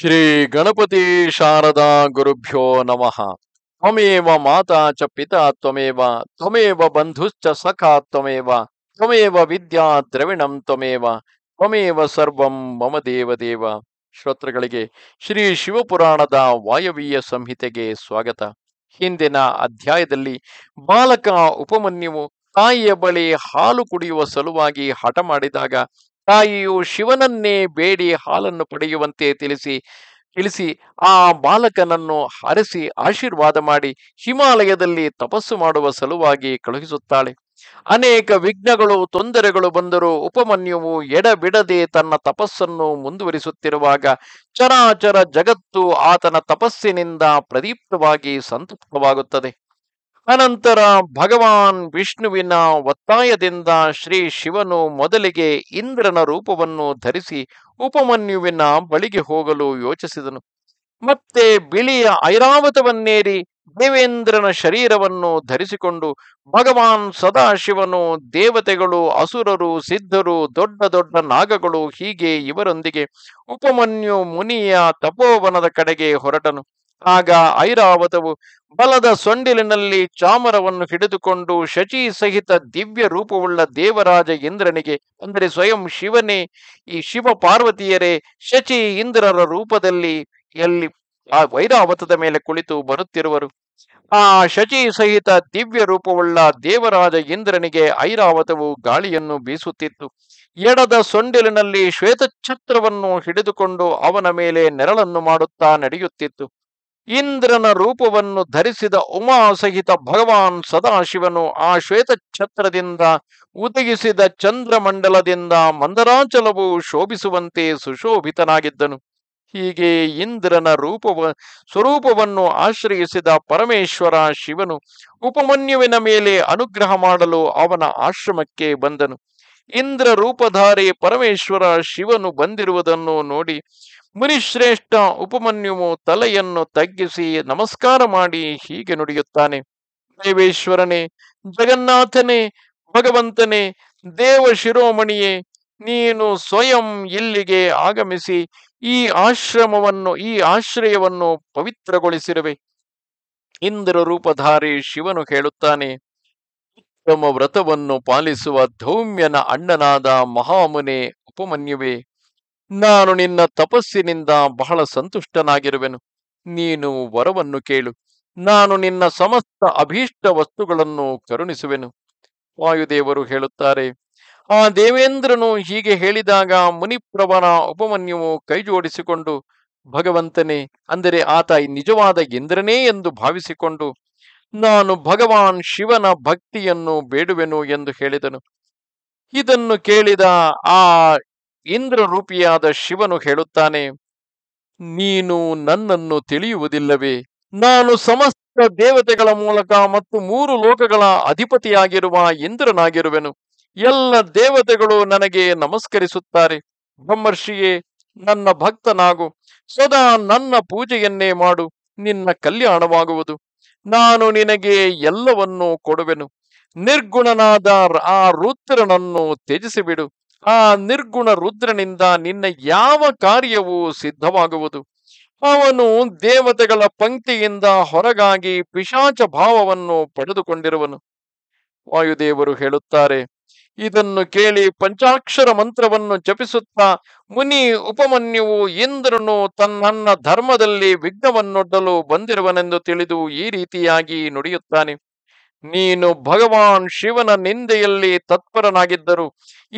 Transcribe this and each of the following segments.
ಶ್ರೀ ಗಣಪತಿ ಶಾರದಾ ಗುರುಭ್ಯೋ ನಮಃ ತ್ವಮೇವ ಮಾತಾ ಚ ಪಿತಾ ತ್ವಮೇವ ತ್ವಮೇವ ಬಂಧುಶ್ಚ ಸಖಾ ತ್ವಮೇವ ತ್ವಮೇವ ವಿದ್ಯಾ ದ್ರವಿಣಂ ತ್ವಮೇವ ತ್ವಮೇವ ಸರ್ವಂ ಮಮ ದೇವ ದೇವ ಶ್ರೋತೃಗಳಿಗೆ ಶ್ರೀ ಶಿವಪುರಾಣದ ವಾಯವೀಯ ಸಂಹಿತೆಗೆ ಸ್ವಾಗತ ಹಿಂದಿನ ಅಧ್ಯಾಯದಲ್ಲಿ ಬಾಲಕ ಉಪಮನ್ಯುವು ತಾಯಿಯ ಬಳಿ ಹಾಲು ಕುಡಿಯುವ ಸಲುವಾಗಿ ಹಠ ಮಾಡಿದಾಗ ತಾಯಿಯು ಶಿವನನ್ನೇ ಬೇಡಿ ಹಾಲನ್ನು ಪಡೆಯುವಂತೆ ತಿಳಿಸಿ ತಿಳಿಸಿ ಆ ಬಾಲಕನನ್ನು ಹರಿಸಿ ಆಶೀರ್ವಾದ ಮಾಡಿ ಹಿಮಾಲಯದಲ್ಲಿ ತಪಸ್ಸು ಮಾಡುವ ಸಲುವಾಗಿ ಕಳುಹಿಸುತ್ತಾಳೆ ಅನೇಕ ವಿಘ್ನಗಳು ತೊಂದರೆಗಳು ಬಂದರೂ ಉಪಮನ್ಯುವು ಎಡಬಿಡದೆ ತನ್ನ ತಪಸ್ಸನ್ನು ಮುಂದುವರಿಸುತ್ತಿರುವಾಗ ಚರಾಚರ ಜಗತ್ತು ಆತನ ತಪಸ್ಸಿನಿಂದ ಪ್ರದೀಪ್ತವಾಗಿ ಸಂತೃಪ್ತವಾಗುತ್ತದೆ ಅನಂತರ ಭಗವಾನ್ ವಿಷ್ಣುವಿನ ಒತ್ತಾಯದಿಂದ ಶ್ರೀ ಶಿವನು ಮೊದಲಿಗೆ ಇಂದ್ರನ ರೂಪವನ್ನು ಧರಿಸಿ ಉಪಮನ್ಯುವಿನ ಬಳಿಗೆ ಹೋಗಲು ಯೋಚಿಸಿದನು ಮತ್ತೆ ಬಿಳಿಯ ಐರಾವತವನ್ನೇರಿ ದೇವೇಂದ್ರನ ಶರೀರವನ್ನು ಧರಿಸಿಕೊಂಡು ಭಗವಾನ್ ಸದಾಶಿವನು ದೇವತೆಗಳು ಅಸುರರು ಸಿದ್ಧರು ದೊಡ್ಡ ದೊಡ್ಡ ನಾಗಗಳು ಹೀಗೆ ಇವರೊಂದಿಗೆ ಉಪಮನ್ಯು ಮುನಿಯ ತಪೋವನದ ಕಡೆಗೆ ಹೊರಟನು ಆಗ ಐರಾವತವು ಬಲದ ಸೊಂಡಿಲಿನಲ್ಲಿ ಚಾಮರವನ್ನು ಹಿಡಿದುಕೊಂಡು ಶಚಿ ಸಹಿತ ದಿವ್ಯ ರೂಪವುಳ್ಳ ದೇವರಾಜ ಇಂದ್ರನಿಗೆ ಅಂದರೆ ಸ್ವಯಂ ಶಿವನೇ ಈ ಶಿವ ಪಾರ್ವತಿಯರೇ ಶಚಿ ಇಂದ್ರರ ರೂಪದಲ್ಲಿ ಎಲ್ಲಿ ಆ ವೈರಾವತದ ಮೇಲೆ ಕುಳಿತು ಬರುತ್ತಿರುವರು ಆ ಶಚಿ ಸಹಿತ ದಿವ್ಯ ರೂಪವುಳ್ಳ ದೇವರಾಜ ಇಂದ್ರನಿಗೆ ಐರಾವತವು ಗಾಳಿಯನ್ನು ಬೀಸುತ್ತಿತ್ತು ಎಡದ ಸೊಂಡಿಲಿನಲ್ಲಿ ಶ್ವೇತಛತ್ರವನ್ನು ಹಿಡಿದುಕೊಂಡು ಅವನ ಮೇಲೆ ನೆರಳನ್ನು ಮಾಡುತ್ತಾ ನಡೆಯುತ್ತಿತ್ತು ಇಂದ್ರನ ರೂಪವನ್ನು ಧರಿಸಿದ ಸಹಿತ ಭಗವಾನ್ ಸದಾಶಿವನು ಆ ಶ್ವೇತ ಛತ್ರದಿಂದ ಉದಗಿಸಿದ ಚಂದ್ರಮಂಡಲದಿಂದ ಮಂದರಾಚಲವು ಶೋಭಿಸುವಂತೆ ಸುಶೋಭಿತನಾಗಿದ್ದನು ಹೀಗೆ ಇಂದ್ರನ ರೂಪವ ಸ್ವರೂಪವನ್ನು ಆಶ್ರಯಿಸಿದ ಪರಮೇಶ್ವರ ಶಿವನು ಉಪಮನ್ಯುವಿನ ಮೇಲೆ ಅನುಗ್ರಹ ಮಾಡಲು ಅವನ ಆಶ್ರಮಕ್ಕೆ ಬಂದನು ಇಂದ್ರ ರೂಪಧಾರಿ ಪರಮೇಶ್ವರ ಶಿವನು ಬಂದಿರುವುದನ್ನು ನೋಡಿ ಮುನಿಶ್ರೇಷ್ಠ ಉಪಮನ್ಯುವು ತಲೆಯನ್ನು ತಗ್ಗಿಸಿ ನಮಸ್ಕಾರ ಮಾಡಿ ಹೀಗೆ ನುಡಿಯುತ್ತಾನೆ ದೇವೇಶ್ವರನೇ ಜಗನ್ನಾಥನೇ ಭಗವಂತನೇ ದೇವ ಶಿರೋಮಣಿಯೇ ನೀನು ಸ್ವಯಂ ಇಲ್ಲಿಗೆ ಆಗಮಿಸಿ ಈ ಆಶ್ರಮವನ್ನು ಈ ಆಶ್ರಯವನ್ನು ಪವಿತ್ರಗೊಳಿಸಿರುವೆ ಇಂದ್ರ ರೂಪಧಾರಿ ಶಿವನು ಹೇಳುತ್ತಾನೆ ಉತ್ತಮ ವ್ರತವನ್ನು ಪಾಲಿಸುವ ಧೌಮ್ಯನ ಅಣ್ಣನಾದ ಮಹಾಮುನೆ ಉಪಮನ್ಯುವೆ ನಾನು ನಿನ್ನ ತಪಸ್ಸಿನಿಂದ ಬಹಳ ಸಂತುಷ್ಟನಾಗಿರುವೆನು ನೀನು ವರವನ್ನು ಕೇಳು ನಾನು ನಿನ್ನ ಸಮಸ್ತ ಅಭೀಷ್ಟ ವಸ್ತುಗಳನ್ನು ಕರುಣಿಸುವೆನು ವಾಯುದೇವರು ಹೇಳುತ್ತಾರೆ ಆ ದೇವೇಂದ್ರನು ಹೀಗೆ ಹೇಳಿದಾಗ ಮುನಿಪ್ರಭನ ಉಪಮನ್ಯುವು ಕೈಜೋಡಿಸಿಕೊಂಡು ಭಗವಂತನೇ ಅಂದರೆ ಆತ ನಿಜವಾದ ಇಂದ್ರನೇ ಎಂದು ಭಾವಿಸಿಕೊಂಡು ನಾನು ಭಗವಾನ್ ಶಿವನ ಭಕ್ತಿಯನ್ನು ಬೇಡುವೆನು ಎಂದು ಹೇಳಿದನು ಇದನ್ನು ಕೇಳಿದ ಆ ಇಂದ್ರ ರೂಪಿಯಾದ ಶಿವನು ಹೇಳುತ್ತಾನೆ ನೀನು ನನ್ನನ್ನು ತಿಳಿಯುವುದಿಲ್ಲವೇ ನಾನು ಸಮಸ್ತ ದೇವತೆಗಳ ಮೂಲಕ ಮತ್ತು ಮೂರು ಲೋಕಗಳ ಅಧಿಪತಿಯಾಗಿರುವ ಇಂದ್ರನಾಗಿರುವೆನು ಎಲ್ಲ ದೇವತೆಗಳು ನನಗೆ ನಮಸ್ಕರಿಸುತ್ತಾರೆ ಬ್ರಹ್ಮರ್ಷಿಯೇ ನನ್ನ ಭಕ್ತನಾಗು ಸದಾ ನನ್ನ ಪೂಜೆಯನ್ನೇ ಮಾಡು ನಿನ್ನ ಕಲ್ಯಾಣವಾಗುವುದು ನಾನು ನಿನಗೆ ಎಲ್ಲವನ್ನೂ ಕೊಡುವೆನು ನಿರ್ಗುಣನಾದ ಆ ರುದ್ರನನ್ನು ತ್ಯಜಿಸಿಬಿಡು ಆ ನಿರ್ಗುಣ ರುದ್ರನಿಂದ ನಿನ್ನ ಯಾವ ಕಾರ್ಯವೂ ಸಿದ್ಧವಾಗುವುದು ಅವನು ದೇವತೆಗಳ ಪಂಕ್ತಿಯಿಂದ ಹೊರಗಾಗಿ ಪಿಶಾಚ ಭಾವವನ್ನು ಪಡೆದುಕೊಂಡಿರುವನು ವಾಯುದೇವರು ಹೇಳುತ್ತಾರೆ ಇದನ್ನು ಕೇಳಿ ಪಂಚಾಕ್ಷರ ಮಂತ್ರವನ್ನು ಜಪಿಸುತ್ತಾ ಮುನಿ ಉಪಮನ್ಯುವು ಇಂದ್ರನು ತನ್ನ ಧರ್ಮದಲ್ಲಿ ವಿಘ್ನವನ್ನೊಡ್ಡಲು ಬಂದಿರುವನೆಂದು ತಿಳಿದು ಈ ರೀತಿಯಾಗಿ ನುಡಿಯುತ್ತಾನೆ ನೀನು ಭಗವಾನ್ ಶಿವನ ನಿಂದೆಯಲ್ಲಿ ತತ್ಪರನಾಗಿದ್ದರು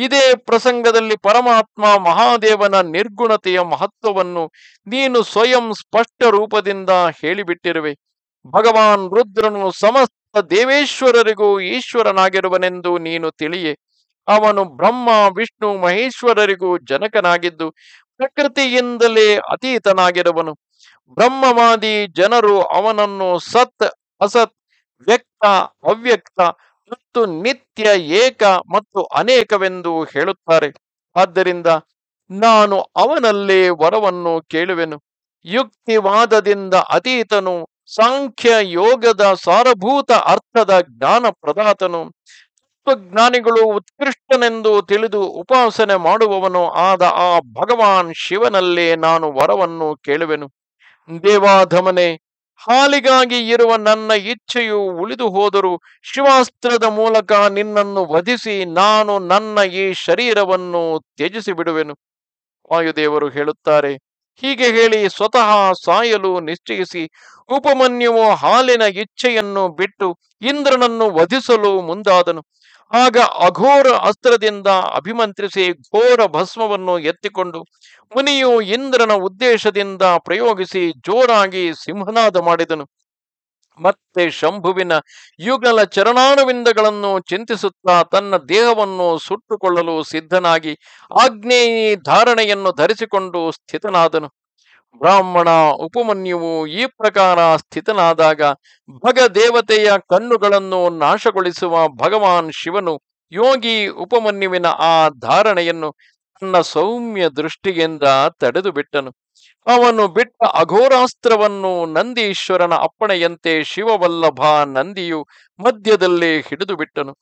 ಇದೇ ಪ್ರಸಂಗದಲ್ಲಿ ಪರಮಾತ್ಮ ಮಹಾದೇವನ ನಿರ್ಗುಣತೆಯ ಮಹತ್ವವನ್ನು ನೀನು ಸ್ವಯಂ ಸ್ಪಷ್ಟ ರೂಪದಿಂದ ಹೇಳಿಬಿಟ್ಟಿರುವೆ ಭಗವಾನ್ ರುದ್ರನು ಸಮಸ್ತ ದೇವೇಶ್ವರರಿಗೂ ಈಶ್ವರನಾಗಿರುವನೆಂದು ನೀನು ತಿಳಿಯೆ ಅವನು ಬ್ರಹ್ಮ ವಿಷ್ಣು ಮಹೇಶ್ವರರಿಗೂ ಜನಕನಾಗಿದ್ದು ಪ್ರಕೃತಿಯಿಂದಲೇ ಅತೀತನಾಗಿರುವನು ಬ್ರಹ್ಮವಾದಿ ಜನರು ಅವನನ್ನು ಸತ್ ಅಸತ್ ವ್ಯಕ್ತ ಅವ್ಯಕ್ತ ಮತ್ತು ನಿತ್ಯ ಏಕ ಮತ್ತು ಅನೇಕವೆಂದು ಹೇಳುತ್ತಾರೆ ಆದ್ದರಿಂದ ನಾನು ಅವನಲ್ಲೇ ವರವನ್ನು ಕೇಳುವೆನು ಯುಕ್ತಿವಾದದಿಂದ ಅತೀತನು ಸಾಂಖ್ಯ ಯೋಗದ ಸಾರಭೂತ ಅರ್ಥದ ಜ್ಞಾನ ಪ್ರದಾತನು ತತ್ವಜ್ಞಾನಿಗಳು ಉತ್ಕೃಷ್ಟನೆಂದು ತಿಳಿದು ಉಪಾಸನೆ ಮಾಡುವವನು ಆದ ಆ ಭಗವಾನ್ ಶಿವನಲ್ಲೇ ನಾನು ವರವನ್ನು ಕೇಳುವೆನು ದೇವಾಧಮನೆ ಹಾಲಿಗಾಗಿ ಇರುವ ನನ್ನ ಇಚ್ಛೆಯು ಉಳಿದು ಹೋದರೂ ಶಿವಾಸ್ತ್ರದ ಮೂಲಕ ನಿನ್ನನ್ನು ವಧಿಸಿ ನಾನು ನನ್ನ ಈ ಶರೀರವನ್ನು ತ್ಯಜಿಸಿ ಬಿಡುವೆನು ವಾಯುದೇವರು ಹೇಳುತ್ತಾರೆ ಹೀಗೆ ಹೇಳಿ ಸ್ವತಃ ಸಾಯಲು ನಿಶ್ಚಯಿಸಿ ಉಪಮನ್ಯುವು ಹಾಲಿನ ಇಚ್ಛೆಯನ್ನು ಬಿಟ್ಟು ಇಂದ್ರನನ್ನು ವಧಿಸಲು ಮುಂದಾದನು ಆಗ ಅಘೋರ ಅಸ್ತ್ರದಿಂದ ಅಭಿಮಂತ್ರಿಸಿ ಘೋರ ಭಸ್ಮವನ್ನು ಎತ್ತಿಕೊಂಡು ಮುನಿಯು ಇಂದ್ರನ ಉದ್ದೇಶದಿಂದ ಪ್ರಯೋಗಿಸಿ ಜೋರಾಗಿ ಸಿಂಹನಾದ ಮಾಡಿದನು ಮತ್ತೆ ಶಂಭುವಿನ ಯುಗಲ ಚರಣಾನುವಿಂದಗಳನ್ನು ಚಿಂತಿಸುತ್ತಾ ತನ್ನ ದೇಹವನ್ನು ಸುಟ್ಟುಕೊಳ್ಳಲು ಸಿದ್ಧನಾಗಿ ಆಗ್ನೇಯಿ ಧಾರಣೆಯನ್ನು ಧರಿಸಿಕೊಂಡು ಸ್ಥಿತನಾದನು ಬ್ರಾಹ್ಮಣ ಉಪಮನ್ಯುವು ಈ ಪ್ರಕಾರ ಸ್ಥಿತನಾದಾಗ ಭಗ ದೇವತೆಯ ಕಣ್ಣುಗಳನ್ನು ನಾಶಗೊಳಿಸುವ ಭಗವಾನ್ ಶಿವನು ಯೋಗಿ ಉಪಮನ್ಯುವಿನ ಆ ಧಾರಣೆಯನ್ನು ತನ್ನ ಸೌಮ್ಯ ದೃಷ್ಟಿಯಿಂದ ತಡೆದು ಬಿಟ್ಟನು ಅವನು ಬಿಟ್ಟ ಅಘೋರಾಸ್ತ್ರವನ್ನು ನಂದೀಶ್ವರನ ಅಪ್ಪಣೆಯಂತೆ ಶಿವವಲ್ಲಭ ನಂದಿಯು ಮಧ್ಯದಲ್ಲಿ ಹಿಡಿದು ಬಿಟ್ಟನು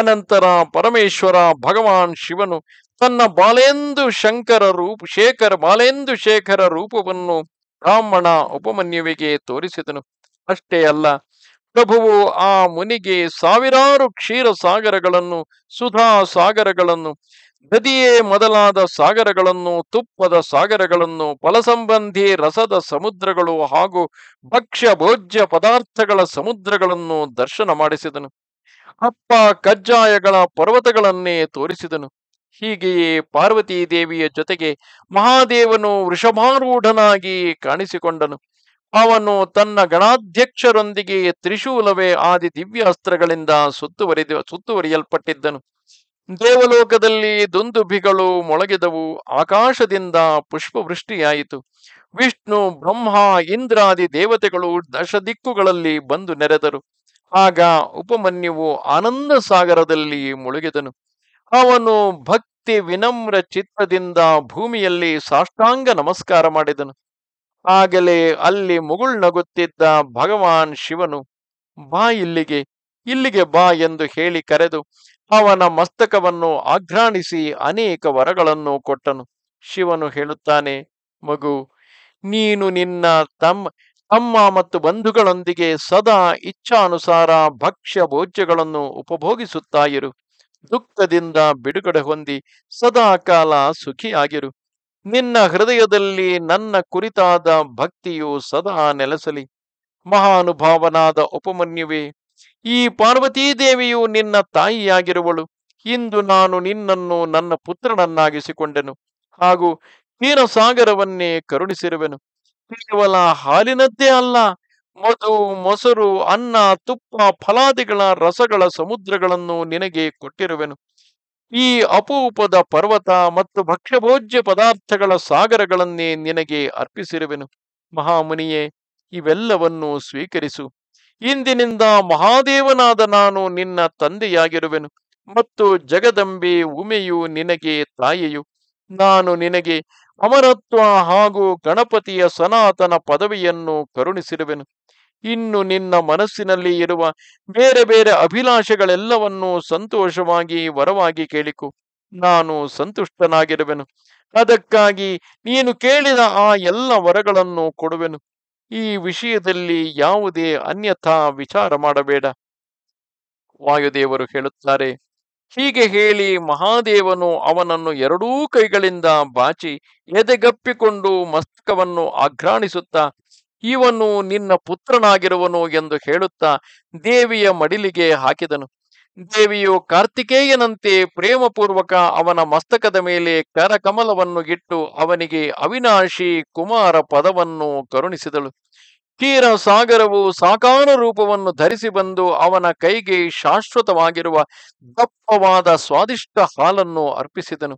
ಅನಂತರ ಪರಮೇಶ್ವರ ಭಗವಾನ್ ಶಿವನು ತನ್ನ ಬಾಲೆಂದು ಶಂಕರ ರೂಪ ಶೇಖರ ಬಾಲೆಂದು ಶೇಖರ ರೂಪವನ್ನು ಬ್ರಾಹ್ಮಣ ಉಪಮನ್ಯುವಿಗೆ ತೋರಿಸಿದನು ಅಷ್ಟೇ ಅಲ್ಲ ಪ್ರಭುವು ಆ ಮುನಿಗೆ ಸಾವಿರಾರು ಕ್ಷೀರ ಸಾಗರಗಳನ್ನು ಸುಧಾ ಸಾಗರಗಳನ್ನು ನದಿಯೇ ಮೊದಲಾದ ಸಾಗರಗಳನ್ನು ತುಪ್ಪದ ಸಾಗರಗಳನ್ನು ಫಲಸಂಬಂಧಿ ರಸದ ಸಮುದ್ರಗಳು ಹಾಗೂ ಭಕ್ಷ್ಯ ಭೋಜ್ಯ ಪದಾರ್ಥಗಳ ಸಮುದ್ರಗಳನ್ನು ದರ್ಶನ ಮಾಡಿಸಿದನು ಅಪ್ಪ ಕಜ್ಜಾಯಗಳ ಪರ್ವತಗಳನ್ನೇ ತೋರಿಸಿದನು ಹೀಗೆಯೇ ಪಾರ್ವತೀ ದೇವಿಯ ಜೊತೆಗೆ ಮಹಾದೇವನು ವೃಷಭಾರೂಢನಾಗಿ ಕಾಣಿಸಿಕೊಂಡನು ಅವನು ತನ್ನ ಗಣಾಧ್ಯಕ್ಷರೊಂದಿಗೆ ತ್ರಿಶೂಲವೇ ಆದಿ ದಿವ್ಯಾಸ್ತ್ರಗಳಿಂದ ಸುತ್ತುವರಿದ ಸುತ್ತುವರಿಯಲ್ಪಟ್ಟಿದ್ದನು ದೇವಲೋಕದಲ್ಲಿ ದುಂದುಭಿಗಳು ಮೊಳಗಿದವು ಆಕಾಶದಿಂದ ಪುಷ್ಪವೃಷ್ಟಿಯಾಯಿತು ವಿಷ್ಣು ಬ್ರಹ್ಮ ಇಂದ್ರಾದಿ ದೇವತೆಗಳು ದಶದಿಕ್ಕುಗಳಲ್ಲಿ ಬಂದು ನೆರೆದರು ಆಗ ಉಪಮನ್ಯುವು ಆನಂದ ಸಾಗರದಲ್ಲಿ ಮುಳುಗಿದನು ಅವನು ಭಕ್ತಿ ವಿನಮ್ರ ಚಿತ್ತದಿಂದ ಭೂಮಿಯಲ್ಲಿ ಸಾಷ್ಟಾಂಗ ನಮಸ್ಕಾರ ಮಾಡಿದನು ಆಗಲೇ ಅಲ್ಲಿ ಮುಗುಳ್ ನಗುತ್ತಿದ್ದ ಭಗವಾನ್ ಶಿವನು ಬಾ ಇಲ್ಲಿಗೆ ಇಲ್ಲಿಗೆ ಬಾ ಎಂದು ಹೇಳಿ ಕರೆದು ಅವನ ಮಸ್ತಕವನ್ನು ಆಘ್ರಾಣಿಸಿ ಅನೇಕ ವರಗಳನ್ನು ಕೊಟ್ಟನು ಶಿವನು ಹೇಳುತ್ತಾನೆ ಮಗು ನೀನು ನಿನ್ನ ತಮ್ಮ ತಮ್ಮ ಮತ್ತು ಬಂಧುಗಳೊಂದಿಗೆ ಸದಾ ಇಚ್ಛಾನುಸಾರ ಭಕ್ಷ್ಯ ಭೋಜ್ಯಗಳನ್ನು ಉಪಭೋಗಿಸುತ್ತಾ ಇರು ದುಃಖದಿಂದ ಬಿಡುಗಡೆ ಹೊಂದಿ ಸದಾ ಕಾಲ ಸುಖಿಯಾಗಿರು ನಿನ್ನ ಹೃದಯದಲ್ಲಿ ನನ್ನ ಕುರಿತಾದ ಭಕ್ತಿಯು ಸದಾ ನೆಲೆಸಲಿ ಮಹಾನುಭಾವನಾದ ಉಪಮನ್ಯುವೆ ಈ ಪಾರ್ವತೀದೇವಿಯು ನಿನ್ನ ತಾಯಿಯಾಗಿರುವಳು ಇಂದು ನಾನು ನಿನ್ನನ್ನು ನನ್ನ ಪುತ್ರನನ್ನಾಗಿಸಿಕೊಂಡೆನು ಹಾಗೂ ಕ್ಷೀರಸಾಗರವನ್ನೇ ಕರುಣಿಸಿರುವೆನು ಕೇವಲ ಹಾಲಿನದ್ದೇ ಅಲ್ಲ ಮಧು ಮೊಸರು ಅನ್ನ ತುಪ್ಪ ಫಲಾದಿಗಳ ರಸಗಳ ಸಮುದ್ರಗಳನ್ನು ನಿನಗೆ ಕೊಟ್ಟಿರುವೆನು ಈ ಅಪೂಪದ ಪರ್ವತ ಮತ್ತು ಭಕ್ಷ್ಯಭೋಜ್ಯ ಪದಾರ್ಥಗಳ ಸಾಗರಗಳನ್ನೇ ನಿನಗೆ ಅರ್ಪಿಸಿರುವೆನು ಮಹಾಮುನಿಯೇ ಇವೆಲ್ಲವನ್ನು ಸ್ವೀಕರಿಸು ಇಂದಿನಿಂದ ಮಹಾದೇವನಾದ ನಾನು ನಿನ್ನ ತಂದೆಯಾಗಿರುವೆನು ಮತ್ತು ಜಗದಂಬೆ ಉಮೆಯು ನಿನಗೆ ತಾಯಿಯು ನಾನು ನಿನಗೆ ಅಮರತ್ವ ಹಾಗೂ ಗಣಪತಿಯ ಸನಾತನ ಪದವಿಯನ್ನು ಕರುಣಿಸಿರುವೆನು ಇನ್ನು ನಿನ್ನ ಮನಸ್ಸಿನಲ್ಲಿ ಇರುವ ಬೇರೆ ಬೇರೆ ಅಭಿಲಾಷೆಗಳೆಲ್ಲವನ್ನೂ ಸಂತೋಷವಾಗಿ ವರವಾಗಿ ಕೇಳಿಕು ನಾನು ಸಂತುಷ್ಟನಾಗಿರುವೆನು ಅದಕ್ಕಾಗಿ ನೀನು ಕೇಳಿದ ಆ ಎಲ್ಲ ವರಗಳನ್ನು ಕೊಡುವೆನು ಈ ವಿಷಯದಲ್ಲಿ ಯಾವುದೇ ಅನ್ಯಥಾ ವಿಚಾರ ಮಾಡಬೇಡ ವಾಯುದೇವರು ಹೇಳುತ್ತಾರೆ ಹೀಗೆ ಹೇಳಿ ಮಹಾದೇವನು ಅವನನ್ನು ಎರಡೂ ಕೈಗಳಿಂದ ಬಾಚಿ ಎದೆಗಪ್ಪಿಕೊಂಡು ಮಸ್ತಕವನ್ನು ಆಘ್ರಾಣಿಸುತ್ತಾ ಇವನು ನಿನ್ನ ಪುತ್ರನಾಗಿರುವನು ಎಂದು ಹೇಳುತ್ತಾ ದೇವಿಯ ಮಡಿಲಿಗೆ ಹಾಕಿದನು ದೇವಿಯು ಕಾರ್ತಿಕೇಯನಂತೆ ಪ್ರೇಮಪೂರ್ವಕ ಅವನ ಮಸ್ತಕದ ಮೇಲೆ ಕರಕಮಲವನ್ನು ಇಟ್ಟು ಅವನಿಗೆ ಅವಿನಾಶಿ ಕುಮಾರ ಪದವನ್ನು ಕರುಣಿಸಿದಳು ಕೀರ ಸಾಗರವು ಸಾಕಾರ ರೂಪವನ್ನು ಧರಿಸಿ ಬಂದು ಅವನ ಕೈಗೆ ಶಾಶ್ವತವಾಗಿರುವ ದಪ್ಪವಾದ ಸ್ವಾದಿಷ್ಟ ಹಾಲನ್ನು ಅರ್ಪಿಸಿದನು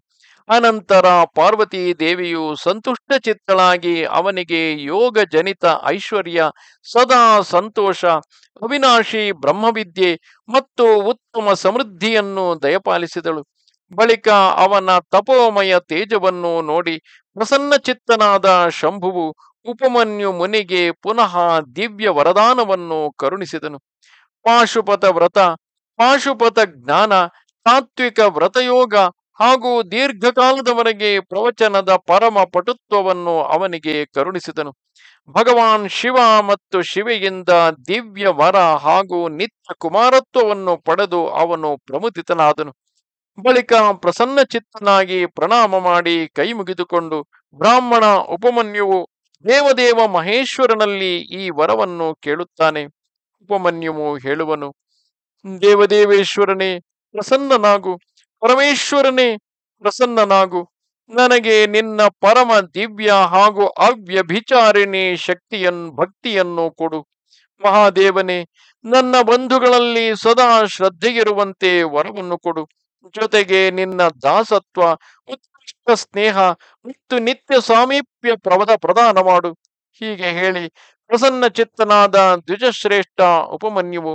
ಅನಂತರ ಪಾರ್ವತಿ ದೇವಿಯು ಸಂತುಷ್ಟ ಚಿತ್ತಳಾಗಿ ಅವನಿಗೆ ಯೋಗ ಜನಿತ ಐಶ್ವರ್ಯ ಸದಾ ಸಂತೋಷ ಅವಿನಾಶಿ ಬ್ರಹ್ಮವಿದ್ಯೆ ಮತ್ತು ಉತ್ತಮ ಸಮೃದ್ಧಿಯನ್ನು ದಯಪಾಲಿಸಿದಳು ಬಳಿಕ ಅವನ ತಪೋಮಯ ತೇಜವನ್ನು ನೋಡಿ ಪ್ರಸನ್ನ ಚಿತ್ತನಾದ ಶಂಭುವು ಉಪಮನ್ಯು ಮುನಿಗೆ ಪುನಃ ದಿವ್ಯ ವರದಾನವನ್ನು ಕರುಣಿಸಿದನು ಪಾಶುಪತ ವ್ರತ ಪಾಶುಪತ ಜ್ಞಾನ ತಾತ್ವಿಕ ವ್ರತಯೋಗ ಹಾಗೂ ದೀರ್ಘಕಾಲದವರೆಗೆ ಪ್ರವಚನದ ಪರಮ ಪಟುತ್ವವನ್ನು ಅವನಿಗೆ ಕರುಣಿಸಿದನು ಭಗವಾನ್ ಶಿವ ಮತ್ತು ಶಿವೆಯಿಂದ ದಿವ್ಯ ವರ ಹಾಗೂ ನಿತ್ಯ ಕುಮಾರತ್ವವನ್ನು ಪಡೆದು ಅವನು ಪ್ರಮುದಿತನಾದನು ಬಳಿಕ ಪ್ರಸನ್ನ ಚಿತ್ತನಾಗಿ ಪ್ರಣಾಮ ಮಾಡಿ ಕೈ ಮುಗಿದುಕೊಂಡು ಬ್ರಾಹ್ಮಣ ಉಪಮನ್ಯುವು ದೇವದೇವ ಮಹೇಶ್ವರನಲ್ಲಿ ಈ ವರವನ್ನು ಕೇಳುತ್ತಾನೆ ಉಪಮನ್ಯುವು ಹೇಳುವನು ದೇವದೇವೇಶ್ವರನೇ ಪ್ರಸನ್ನನಾಗು ಪರಮೇಶ್ವರನೇ ಪ್ರಸನ್ನನಾಗು ನನಗೆ ನಿನ್ನ ಪರಮ ದಿವ್ಯ ಹಾಗೂ ಅವ್ಯಭಿಚಾರಿಣಿ ಶಕ್ತಿಯನ್ ಭಕ್ತಿಯನ್ನು ಕೊಡು ಮಹಾದೇವನೇ ನನ್ನ ಬಂಧುಗಳಲ್ಲಿ ಸದಾ ಶ್ರದ್ಧೆಗಿರುವಂತೆ ವರವನ್ನು ಕೊಡು ಜೊತೆಗೆ ನಿನ್ನ ದಾಸತ್ವ ಉತ್ಕೃಷ್ಟ ಸ್ನೇಹ ಮತ್ತು ನಿತ್ಯ ಸಾಮೀಪ್ಯ ಪ್ರವದ ಪ್ರದಾನ ಮಾಡು ಹೀಗೆ ಹೇಳಿ ಪ್ರಸನ್ನ ಚಿತ್ತನಾದ ದ್ವಿಜಶ್ರೇಷ್ಠ ಉಪಮನ್ಯುವು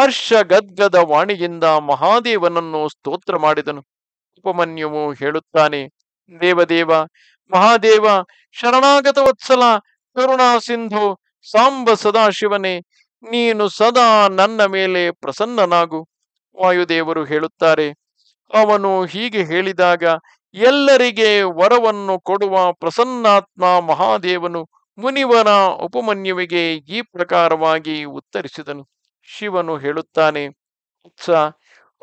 ಹರ್ಷ ಗದ್ಗದ ವಾಣಿಯಿಂದ ಮಹಾದೇವನನ್ನು ಸ್ತೋತ್ರ ಮಾಡಿದನು ಉಪಮನ್ಯುವು ಹೇಳುತ್ತಾನೆ ದೇವದೇವ ಮಹಾದೇವ ಶರಣಾಗತ ವತ್ಸಲ ಕರುಣಾ ಸಿಂಧು ಸಾಂಬ ಸದಾಶಿವನೇ ನೀನು ಸದಾ ನನ್ನ ಮೇಲೆ ಪ್ರಸನ್ನನಾಗು ವಾಯುದೇವರು ಹೇಳುತ್ತಾರೆ ಅವನು ಹೀಗೆ ಹೇಳಿದಾಗ ಎಲ್ಲರಿಗೆ ವರವನ್ನು ಕೊಡುವ ಪ್ರಸನ್ನಾತ್ಮ ಮಹಾದೇವನು ಮುನಿವರ ಉಪಮನ್ಯುವಿಗೆ ಈ ಪ್ರಕಾರವಾಗಿ ಉತ್ತರಿಸಿದನು ಶಿವನು ಹೇಳುತ್ತಾನೆ ಉತ್ಸ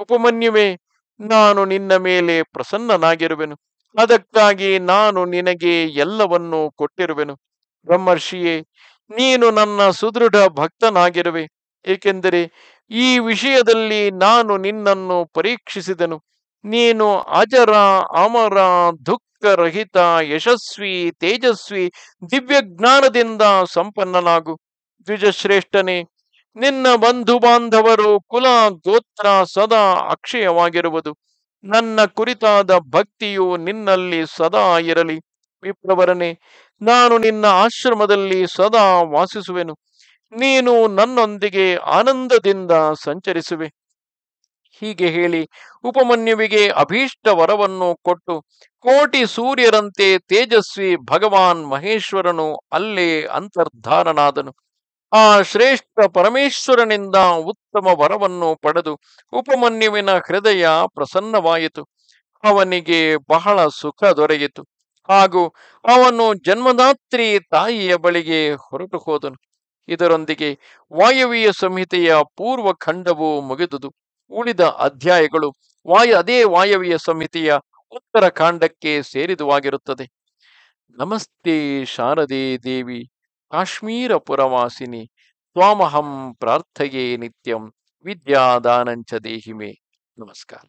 ಉಪಮನ್ಯುವೆ ನಾನು ನಿನ್ನ ಮೇಲೆ ಪ್ರಸನ್ನನಾಗಿರುವೆನು ಅದಕ್ಕಾಗಿ ನಾನು ನಿನಗೆ ಎಲ್ಲವನ್ನೂ ಕೊಟ್ಟಿರುವೆನು ಬ್ರಹ್ಮರ್ಷಿಯೇ ನೀನು ನನ್ನ ಸುದೃಢ ಭಕ್ತನಾಗಿರುವೆ ಏಕೆಂದರೆ ಈ ವಿಷಯದಲ್ಲಿ ನಾನು ನಿನ್ನನ್ನು ಪರೀಕ್ಷಿಸಿದನು ನೀನು ಅಜರ ಅಮರ ದುಃಖರಹಿತ ಯಶಸ್ವಿ ತೇಜಸ್ವಿ ದಿವ್ಯ ಜ್ಞಾನದಿಂದ ಸಂಪನ್ನನಾಗು ದ್ವಿಜಶ್ರೇಷ್ಠನೇ ನಿನ್ನ ಬಂಧು ಬಾಂಧವರು ಕುಲ ಗೋತ್ರ ಸದಾ ಅಕ್ಷಯವಾಗಿರುವುದು ನನ್ನ ಕುರಿತಾದ ಭಕ್ತಿಯು ನಿನ್ನಲ್ಲಿ ಸದಾ ಇರಲಿ ವಿಪ್ರವರನೆ ನಾನು ನಿನ್ನ ಆಶ್ರಮದಲ್ಲಿ ಸದಾ ವಾಸಿಸುವೆನು ನೀನು ನನ್ನೊಂದಿಗೆ ಆನಂದದಿಂದ ಸಂಚರಿಸುವೆ ಹೀಗೆ ಹೇಳಿ ಉಪಮನ್ಯುವಿಗೆ ಅಭೀಷ್ಟ ವರವನ್ನು ಕೊಟ್ಟು ಕೋಟಿ ಸೂರ್ಯರಂತೆ ತೇಜಸ್ವಿ ಭಗವಾನ್ ಮಹೇಶ್ವರನು ಅಲ್ಲೇ ಅಂತರ್ಧಾರನಾದನು ಆ ಶ್ರೇಷ್ಠ ಪರಮೇಶ್ವರನಿಂದ ಉತ್ತಮ ವರವನ್ನು ಪಡೆದು ಉಪಮನ್ಯುವಿನ ಹೃದಯ ಪ್ರಸನ್ನವಾಯಿತು ಅವನಿಗೆ ಬಹಳ ಸುಖ ದೊರೆಯಿತು ಹಾಗೂ ಅವನು ಜನ್ಮದಾತ್ರಿ ತಾಯಿಯ ಬಳಿಗೆ ಹೊರಟು ಹೋದನು ಇದರೊಂದಿಗೆ ವಾಯವೀಯ ಸಂಹಿತೆಯ ಪೂರ್ವ ಖಂಡವು ಮುಗಿದುದು ಉಳಿದ ಅಧ್ಯಾಯಗಳು ವಾಯ ಅದೇ ವಾಯವೀಯ ಸಂಹಿತೆಯ ಉತ್ತರ ಕಾಂಡಕ್ಕೆ ಸೇರಿದುವಾಗಿರುತ್ತದೆ ನಮಸ್ತೆ ಶಾರದೆ ದೇವಿ ಕಾಶ್ಮೀರಪುರವಾಸಿನಿ ತ್ವಾಮಹಂ ಪ್ರಾರ್ಥಯೇ ನಿತ್ಯಂ ವಿದ್ಯಾದಾನಂಚ ದೇಹಿಮೆ ನಮಸ್ಕಾರ